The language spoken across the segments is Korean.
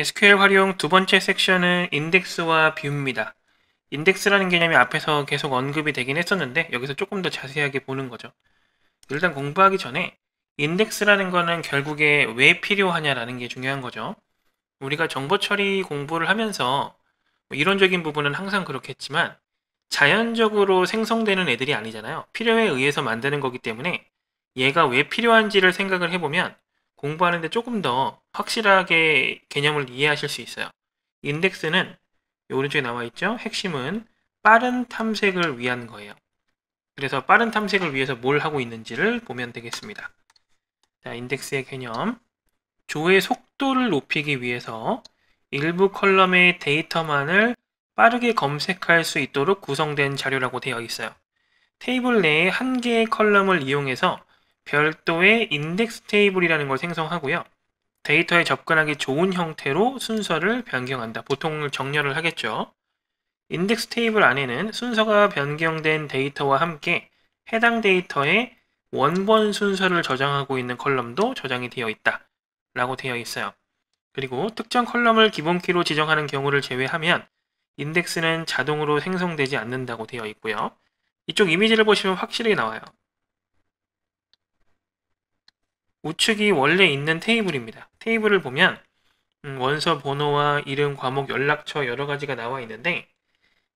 SQL 활용 두 번째 섹션은 인덱스와 뷰입니다. 인덱스라는 개념이 앞에서 계속 언급이 되긴 했었는데 여기서 조금 더 자세하게 보는 거죠. 일단 공부하기 전에 인덱스라는 거는 결국에 왜 필요하냐라는 게 중요한 거죠. 우리가 정보 처리 공부를 하면서 뭐 이론적인 부분은 항상 그렇겠지만 자연적으로 생성되는 애들이 아니잖아요. 필요에 의해서 만드는 거기 때문에 얘가 왜 필요한지를 생각을 해보면 공부하는데 조금 더 확실하게 개념을 이해하실 수 있어요. 인덱스는 오른쪽에 나와 있죠. 핵심은 빠른 탐색을 위한 거예요. 그래서 빠른 탐색을 위해서 뭘 하고 있는지를 보면 되겠습니다. 자, 인덱스의 개념. 조회 속도를 높이기 위해서 일부 컬럼의 데이터만을 빠르게 검색할 수 있도록 구성된 자료라고 되어 있어요. 테이블 내에 한 개의 컬럼을 이용해서 별도의 인덱스 테이블이라는 걸 생성하고요. 데이터에 접근하기 좋은 형태로 순서를 변경한다. 보통 정렬을 하겠죠. 인덱스 테이블 안에는 순서가 변경된 데이터와 함께 해당 데이터의 원본 순서를 저장하고 있는 컬럼도 저장이 되어 있다. 라고 되어 있어요. 그리고 특정 컬럼을 기본키로 지정하는 경우를 제외하면 인덱스는 자동으로 생성되지 않는다고 되어 있고요. 이쪽 이미지를 보시면 확실히 나와요. 우측이 원래 있는 테이블입니다. 테이블을 보면 음, 원서 번호와 이름, 과목, 연락처 여러 가지가 나와 있는데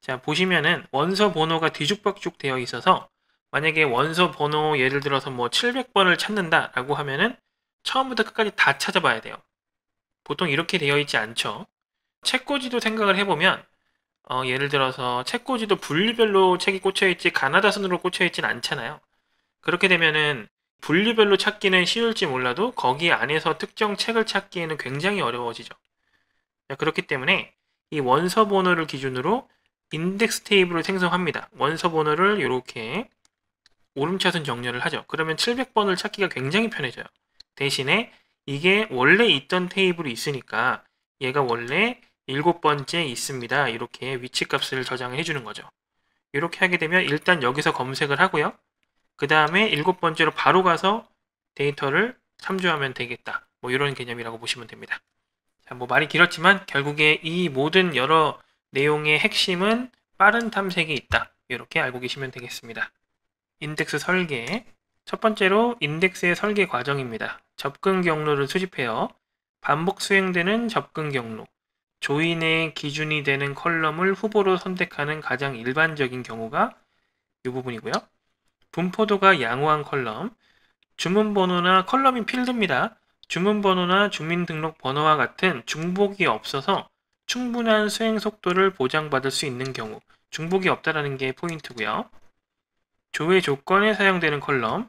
자 보시면은 원서 번호가 뒤죽박죽 되어 있어서 만약에 원서 번호 예를 들어서 뭐 700번을 찾는다 라고 하면은 처음부터 끝까지 다 찾아봐야 돼요. 보통 이렇게 되어 있지 않죠. 책꽂이도 생각을 해보면 어, 예를 들어서 책꽂이도 분류별로 책이 꽂혀있지 가나다 순으로 꽂혀있진 않잖아요. 그렇게 되면은 분류별로 찾기는 쉬울지 몰라도 거기 안에서 특정 책을 찾기에는 굉장히 어려워지죠. 그렇기 때문에 이 원서 번호를 기준으로 인덱스 테이블을 생성합니다. 원서 번호를 이렇게 오름차순 정렬을 하죠. 그러면 700번을 찾기가 굉장히 편해져요. 대신에 이게 원래 있던 테이블이 있으니까 얘가 원래 7 번째 있습니다. 이렇게 위치값을 저장해 주는 거죠. 이렇게 하게 되면 일단 여기서 검색을 하고요. 그 다음에 일곱 번째로 바로 가서 데이터를 참조하면 되겠다. 뭐 이런 개념이라고 보시면 됩니다. 자, 뭐 말이 길었지만 결국에 이 모든 여러 내용의 핵심은 빠른 탐색이 있다. 이렇게 알고 계시면 되겠습니다. 인덱스 설계 첫 번째로 인덱스의 설계 과정입니다. 접근 경로를 수집해요. 반복 수행되는 접근 경로 조인의 기준이 되는 컬럼을 후보로 선택하는 가장 일반적인 경우가 이 부분이고요. 분포도가 양호한 컬럼, 주문번호나 컬럼인 필드입니다. 주문번호나 주민등록번호와 같은 중복이 없어서 충분한 수행 속도를 보장받을 수 있는 경우 중복이 없다라는 게 포인트고요. 조회 조건에 사용되는 컬럼,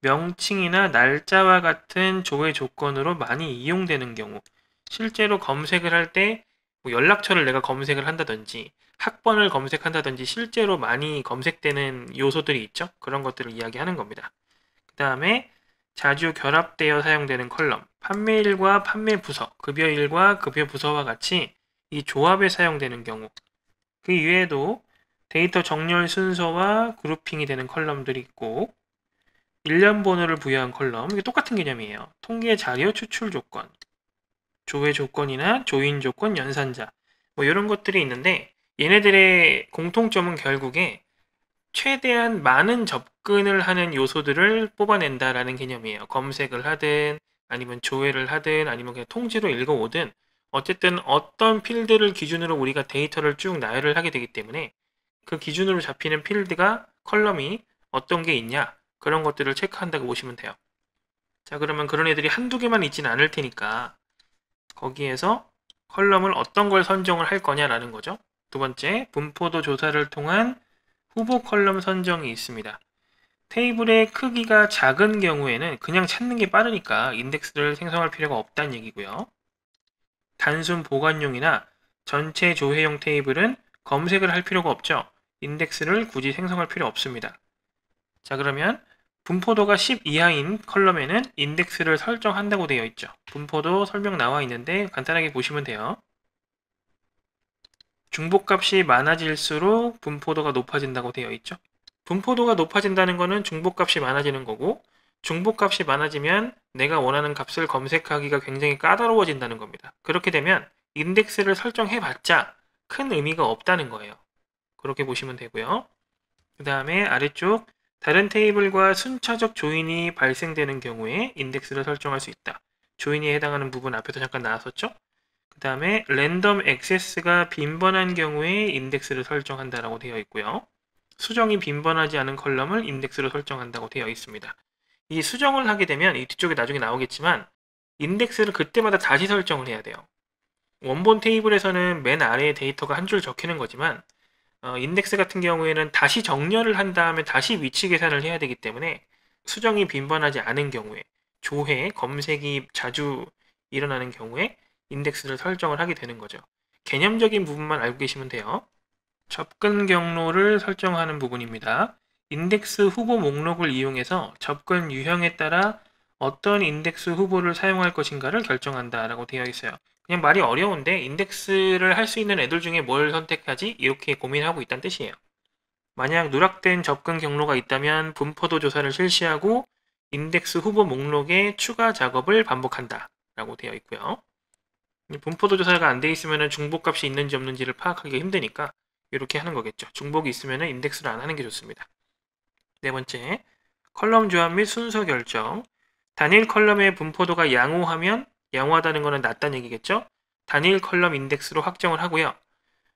명칭이나 날짜와 같은 조회 조건으로 많이 이용되는 경우 실제로 검색을 할때 뭐 연락처를 내가 검색을 한다든지 학번을 검색한다든지 실제로 많이 검색되는 요소들이 있죠. 그런 것들을 이야기하는 겁니다. 그 다음에 자주 결합되어 사용되는 컬럼, 판매일과 판매 부서, 급여일과 급여 부서와 같이 이 조합에 사용되는 경우, 그 이외에도 데이터 정렬 순서와 그룹핑이 되는 컬럼들이 있고, 일련 번호를 부여한 컬럼, 이게 똑같은 개념이에요. 통계 자료 추출 조건, 조회 조건이나 조인 조건 연산자, 뭐 이런 것들이 있는데 얘네들의 공통점은 결국에 최대한 많은 접근을 하는 요소들을 뽑아낸다라는 개념이에요. 검색을 하든 아니면 조회를 하든 아니면 그냥 통지로 읽어오든 어쨌든 어떤 필드를 기준으로 우리가 데이터를 쭉 나열을 하게 되기 때문에 그 기준으로 잡히는 필드가 컬럼이 어떤 게 있냐 그런 것들을 체크한다고 보시면 돼요. 자 그러면 그런 애들이 한두 개만 있진 않을 테니까 거기에서 컬럼을 어떤 걸 선정을 할 거냐라는 거죠. 두 번째, 분포도 조사를 통한 후보 컬럼 선정이 있습니다. 테이블의 크기가 작은 경우에는 그냥 찾는 게 빠르니까 인덱스를 생성할 필요가 없다는 얘기고요. 단순 보관용이나 전체 조회용 테이블은 검색을 할 필요가 없죠. 인덱스를 굳이 생성할 필요 없습니다. 자 그러면 분포도가 10 이하인 컬럼에는 인덱스를 설정한다고 되어 있죠. 분포도 설명 나와 있는데 간단하게 보시면 돼요. 중복값이 많아질수록 분포도가 높아진다고 되어 있죠. 분포도가 높아진다는 것은 중복값이 많아지는 거고 중복값이 많아지면 내가 원하는 값을 검색하기가 굉장히 까다로워진다는 겁니다. 그렇게 되면 인덱스를 설정해봤자 큰 의미가 없다는 거예요. 그렇게 보시면 되고요. 그 다음에 아래쪽 다른 테이블과 순차적 조인이 발생되는 경우에 인덱스를 설정할 수 있다. 조인이 해당하는 부분 앞에서 잠깐 나왔었죠? 그 다음에 랜덤 액세스가 빈번한 경우에 인덱스를 설정한다라고 되어 있고요. 수정이 빈번하지 않은 컬럼을 인덱스로 설정한다고 되어 있습니다. 이 수정을 하게 되면 이 뒤쪽에 나중에 나오겠지만 인덱스를 그때마다 다시 설정을 해야 돼요. 원본 테이블에서는 맨 아래에 데이터가 한 줄 적히는 거지만 어, 인덱스 같은 경우에는 다시 정렬을 한 다음에 다시 위치 계산을 해야 되기 때문에 수정이 빈번하지 않은 경우에 조회, 검색이 자주 일어나는 경우에 인덱스를 설정을 하게 되는 거죠. 개념적인 부분만 알고 계시면 돼요. 접근 경로를 설정하는 부분입니다. 인덱스 후보 목록을 이용해서 접근 유형에 따라 어떤 인덱스 후보를 사용할 것인가를 결정한다 라고 되어 있어요. 그냥 말이 어려운데 인덱스를 할 수 있는 애들 중에 뭘 선택하지? 이렇게 고민하고 있다는 뜻이에요. 만약 누락된 접근 경로가 있다면 분포도 조사를 실시하고 인덱스 후보 목록에 추가 작업을 반복한다 라고 되어 있고요. 분포도 조사가 안 돼 있으면 중복값이 있는지 없는지를 파악하기가 힘드니까 이렇게 하는 거겠죠. 중복이 있으면 인덱스를 안 하는 게 좋습니다. 네 번째, 컬럼 조합 및 순서 결정. 단일 컬럼의 분포도가 양호하면 양호하다는 것은 낮다는 얘기겠죠. 단일 컬럼 인덱스로 확정을 하고요.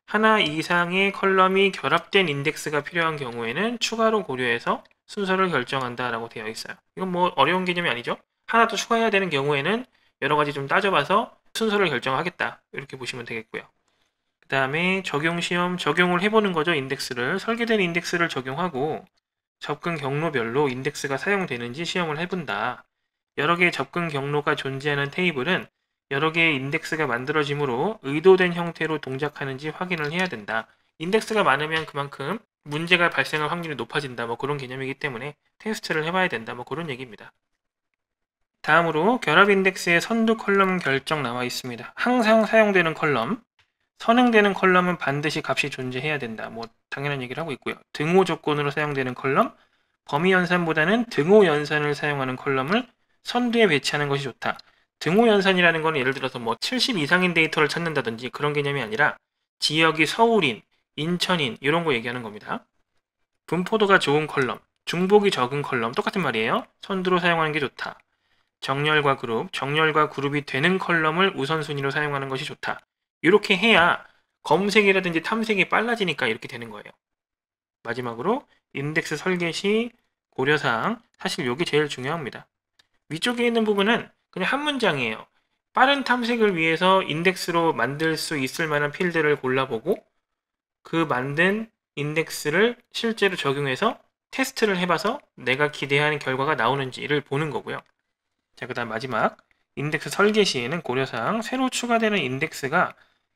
하나 이상의 컬럼이 결합된 인덱스가 필요한 경우에는 추가로 고려해서 순서를 결정한다라고 되어 있어요. 이건 뭐 어려운 개념이 아니죠. 하나 더 추가해야 되는 경우에는 여러 가지 좀 따져봐서 순서를 결정하겠다 이렇게 보시면 되겠고요. 그 다음에 적용시험 적용을 해보는 거죠. 인덱스를 설계된 인덱스를 적용하고 접근 경로별로 인덱스가 사용되는지 시험을 해본다. 여러 개의 접근 경로가 존재하는 테이블은 여러 개의 인덱스가 만들어지므로 의도된 형태로 동작하는지 확인을 해야 된다. 인덱스가 많으면 그만큼 문제가 발생할 확률이 높아진다. 뭐 그런 개념이기 때문에 테스트를 해봐야 된다. 뭐 그런 얘기입니다. 다음으로 결합 인덱스의 선두 컬럼 결정 나와 있습니다. 항상 사용되는 컬럼, 선행되는 컬럼은 반드시 값이 존재해야 된다. 뭐 당연한 얘기를 하고 있고요. 등호 조건으로 사용되는 컬럼, 범위 연산보다는 등호 연산을 사용하는 컬럼을 선두에 배치하는 것이 좋다. 등호 연산이라는 건 예를 들어서 뭐 70 이상인 데이터를 찾는다든지 그런 개념이 아니라 지역이 서울인, 인천인 이런 거 얘기하는 겁니다. 분포도가 좋은 컬럼, 중복이 적은 컬럼 똑같은 말이에요. 선두로 사용하는 게 좋다. 정렬과 그룹, 정렬과 그룹이 되는 컬럼을 우선순위로 사용하는 것이 좋다. 이렇게 해야 검색이라든지 탐색이 빨라지니까 이렇게 되는 거예요. 마지막으로 인덱스 설계 시 고려사항, 사실 이게 제일 중요합니다. 위쪽에 있는 부분은 그냥 한 문장이에요. 빠른 탐색을 위해서 인덱스로 만들 수 있을 만한 필드를 골라보고 그 만든 인덱스를 실제로 적용해서 테스트를 해봐서 내가 기대하는 결과가 나오는지를 보는 거고요. 자, 그 다음 마지막 인덱스 설계 시에는 고려상 새로 추가되는 인덱스가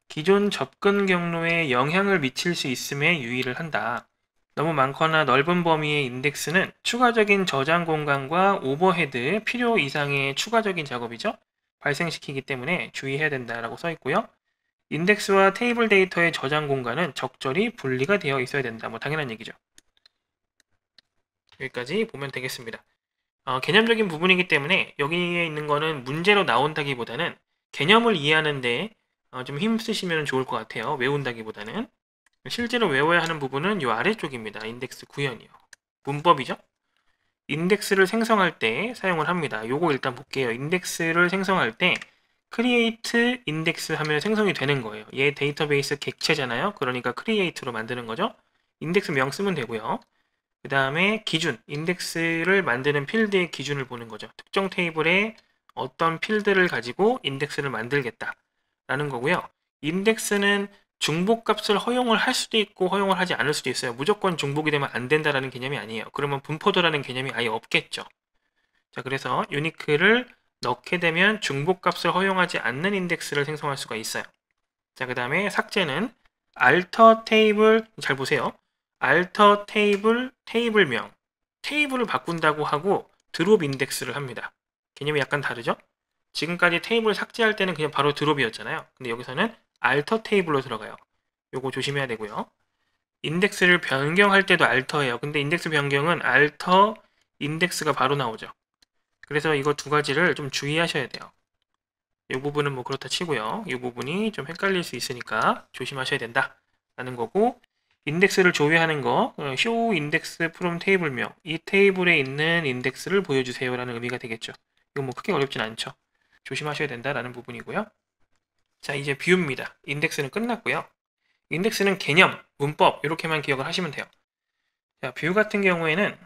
기존 접근 경로에 영향을 미칠 수 있음에 유의를 한다. 너무 많거나 넓은 범위의 인덱스는 추가적인 저장 공간과 오버헤드 필요 이상의 추가적인 작업이죠. 발생시키기 때문에 주의해야 된다라고 써 있고요. 인덱스와 테이블 데이터의 저장 공간은 적절히 분리가 되어 있어야 된다. 뭐 당연한 얘기죠. 여기까지 보면 되겠습니다. 어, 개념적인 부분이기 때문에 여기에 있는 거는 문제로 나온다기보다는 개념을 이해하는 데좀 어, 힘쓰시면 좋을 것 같아요. 외운다기보다는. 실제로 외워야 하는 부분은 이 아래쪽입니다. 인덱스 구현이요. 문법이죠. 인덱스를 생성할 때 사용을 합니다. 요거 일단 볼게요. 인덱스를 생성할 때 create index 하면 생성이 되는 거예요. 얘 데이터베이스 객체잖아요. 그러니까 create로 만드는 거죠. 인덱스 명 쓰면 되고요. 그 다음에 기준, 인덱스를 만드는 필드의 기준을 보는 거죠. 특정 테이블에 어떤 필드를 가지고 인덱스를 만들겠다라는 거고요. 인덱스는 중복값을 허용을 할 수도 있고 허용을 하지 않을 수도 있어요. 무조건 중복이 되면 안 된다라는 개념이 아니에요. 그러면 분포도라는 개념이 아예 없겠죠. 자, 그래서 유니크를 넣게 되면 중복값을 허용하지 않는 인덱스를 생성할 수가 있어요. 자, 그 다음에 삭제는 alter 테이블 잘 보세요. 알터 테이블 테이블명 테이블을 바꾼다고 하고 드롭 인덱스를 합니다. 개념이 약간 다르죠? 지금까지 테이블 삭제할 때는 그냥 바로 드롭이었잖아요. 근데 여기서는 알터 테이블로 들어가요. 요거 조심해야 되고요. 인덱스를 변경할 때도 알터예요 근데 인덱스 변경은 알터 인덱스가 바로 나오죠. 그래서 이거 두 가지를 좀 주의하셔야 돼요. 이 부분은 뭐 그렇다 치고요. 이 부분이 좀 헷갈릴 수 있으니까 조심하셔야 된다. 라는 거고 인덱스를 조회하는 거, 어, show index from 테이블명, 이 테이블에 있는 인덱스를 보여주세요라는 의미가 되겠죠. 이건 뭐 크게 어렵진 않죠. 조심하셔야 된다라는 부분이고요. 자, 이제 뷰입니다. 인덱스는 끝났고요. 인덱스는 개념, 문법 이렇게만 기억을 하시면 돼요. 자, 뷰 같은 경우에는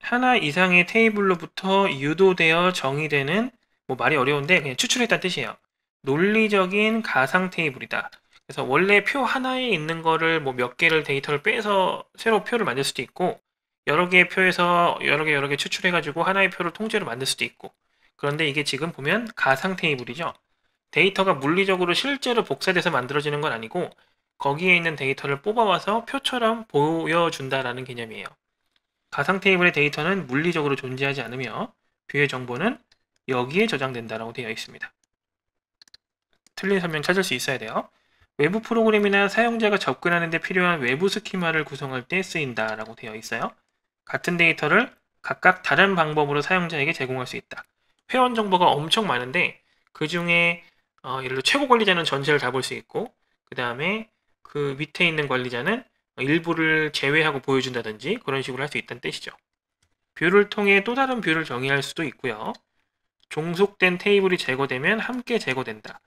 하나 이상의 테이블로부터 유도되어 정의되는 뭐 말이 어려운데 그냥 추출했다는 뜻이에요. 논리적인 가상 테이블이다. 그래서 원래 표 하나에 있는 거를 뭐 몇 개를 데이터를 빼서 새로 표를 만들 수도 있고 여러 개의 표에서 여러 개 여러 개 추출해 가지고 하나의 표를 통째로 만들 수도 있고 그런데 이게 지금 보면 가상 테이블이죠. 데이터가 물리적으로 실제로 복사돼서 만들어지는 건 아니고 거기에 있는 데이터를 뽑아와서 표처럼 보여준다라는 개념이에요. 가상 테이블의 데이터는 물리적으로 존재하지 않으며 뷰의 정보는 여기에 저장된다라고 되어 있습니다. 틀린 설명 찾을 수 있어야 돼요. 외부 프로그램이나 사용자가 접근하는 데 필요한 외부 스키마를 구성할 때 쓰인다 라고 되어 있어요. 같은 데이터를 각각 다른 방법으로 사용자에게 제공할 수 있다. 회원 정보가 엄청 많은데 그 중에 어, 예를 들어 최고 관리자는 전체를 다 볼 수 있고 그 다음에 그 밑에 있는 관리자는 일부를 제외하고 보여준다든지 그런 식으로 할 수 있다는 뜻이죠. 뷰를 통해 또 다른 뷰를 정의할 수도 있고요. 종속된 테이블이 제거되면 함께 제거된다.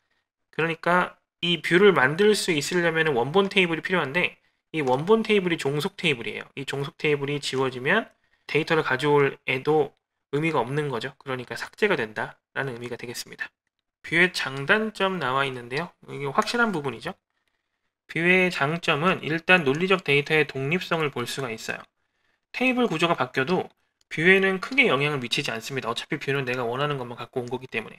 그러니까 이 뷰를 만들 수 있으려면 원본 테이블이 필요한데 이 원본 테이블이 종속 테이블이에요. 이 종속 테이블이 지워지면 데이터를 가져올 애도 의미가 없는 거죠. 그러니까 삭제가 된다라는 의미가 되겠습니다. 뷰의 장단점 나와 있는데요. 이게 확실한 부분이죠. 뷰의 장점은 일단 논리적 데이터의 독립성을 볼 수가 있어요. 테이블 구조가 바뀌어도 뷰에는 크게 영향을 미치지 않습니다. 어차피 뷰는 내가 원하는 것만 갖고 온 거기 때문에.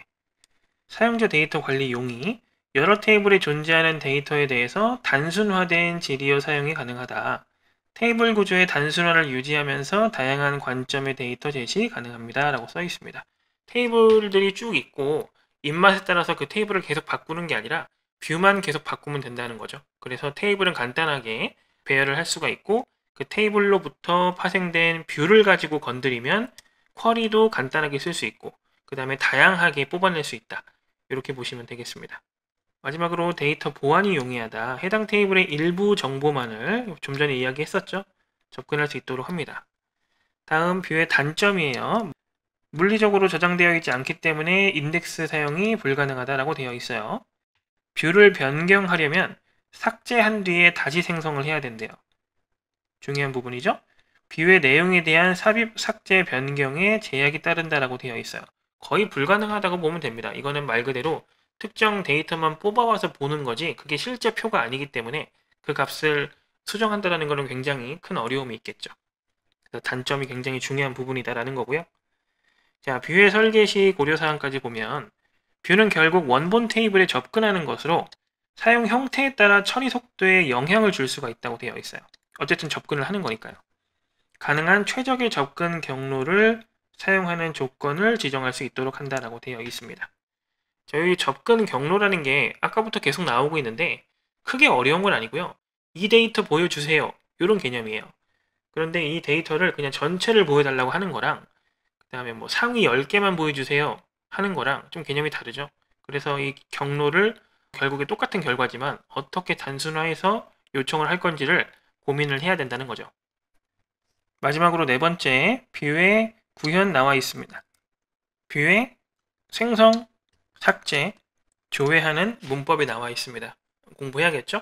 사용자 데이터 관리 용이 여러 테이블에 존재하는 데이터에 대해서 단순화된 질이어 사용이 가능하다. 테이블 구조의 단순화를 유지하면서 다양한 관점의 데이터 제시 가능합니다. 라고 써 있습니다. 테이블들이 쭉 있고 입맛에 따라서 그 테이블을 계속 바꾸는 게 아니라 뷰만 계속 바꾸면 된다는 거죠. 그래서 테이블은 간단하게 배열을 할 수가 있고 그 테이블로부터 파생된 뷰를 가지고 건드리면 쿼리도 간단하게 쓸 수 있고 그 다음에 다양하게 뽑아낼 수 있다. 이렇게 보시면 되겠습니다. 마지막으로 데이터 보안이 용이하다. 해당 테이블의 일부 정보만을 좀 전에 이야기했었죠. 접근할 수 있도록 합니다. 다음 뷰의 단점이에요. 물리적으로 저장되어 있지 않기 때문에 인덱스 사용이 불가능하다라고 되어 있어요. 뷰를 변경하려면 삭제한 뒤에 다시 생성을 해야 된대요. 중요한 부분이죠. 뷰의 내용에 대한 삽입 삭제 변경에 제약이 따른다라고 되어 있어요. 거의 불가능하다고 보면 됩니다. 이거는 말 그대로 특정 데이터만 뽑아와서 보는 거지 그게 실제 표가 아니기 때문에 그 값을 수정한다는 것은 굉장히 큰 어려움이 있겠죠. 그래서 단점이 굉장히 중요한 부분이다라는 거고요. 자, 뷰의 설계 시 고려사항까지 보면 뷰는 결국 원본 테이블에 접근하는 것으로 사용 형태에 따라 처리 속도에 영향을 줄 수가 있다고 되어 있어요. 어쨌든 접근을 하는 거니까요. 가능한 최적의 접근 경로를 사용하는 조건을 지정할 수 있도록 한다라고 되어 있습니다. 저희 접근 경로라는 게 아까부터 계속 나오고 있는데 크게 어려운 건 아니고요. 이 데이터 보여주세요. 이런 개념이에요. 그런데 이 데이터를 그냥 전체를 보여달라고 하는 거랑 그 다음에 뭐 상위 10개만 보여주세요 하는 거랑 좀 개념이 다르죠. 그래서 이 경로를 결국에 똑같은 결과지만 어떻게 단순화해서 요청을 할 건지를 고민을 해야 된다는 거죠. 마지막으로 네 번째 뷰에 구현 나와 있습니다. 뷰에 생성 삭제, 조회하는 문법이 나와 있습니다. 공부해야겠죠?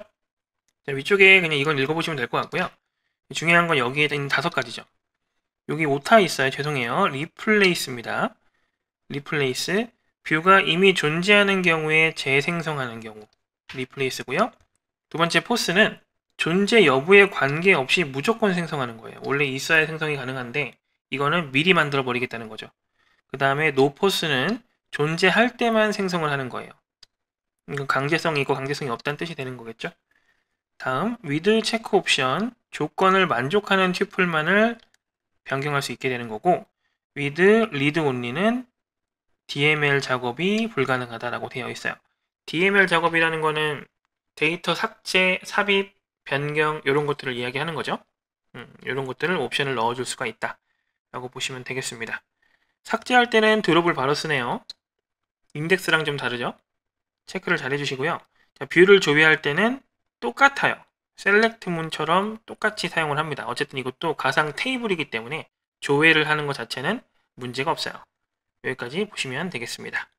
자, 위쪽에 그냥 이건 읽어보시면 될 것 같고요. 중요한 건 여기에 있는 다섯 가지죠. 여기 오타 있어요. 죄송해요. 리플레이스입니다. 리플레이스. 뷰가 이미 존재하는 경우에 재생성하는 경우. 리플레이스고요. 두 번째 포스는 존재 여부에 관계없이 무조건 생성하는 거예요. 원래 있어야 생성이 가능한데 이거는 미리 만들어 버리겠다는 거죠. 그 다음에 노포스는 존재할 때만 생성을 하는 거예요. 이건 강제성이 있고 강제성이 없다는 뜻이 되는 거겠죠. 다음 with 체크 옵션 조건을 만족하는 튜플만을 변경할 수 있게 되는 거고 with read only는 DML 작업이 불가능하다라고 되어 있어요. DML 작업이라는 거는 데이터 삭제, 삽입, 변경 이런 것들을 이야기하는 거죠. 음, 이런 것들을 옵션을 넣어줄 수가 있다. 라고 보시면 되겠습니다. 삭제할 때는 드롭을 바로 쓰네요. 인덱스랑 좀 다르죠? 체크를 잘 해주시고요. 자, 뷰를 조회할 때는 똑같아요. 셀렉트 문처럼 똑같이 사용을 합니다. 어쨌든 이것도 가상 테이블이기 때문에 조회를 하는 것 자체는 문제가 없어요. 여기까지 보시면 되겠습니다.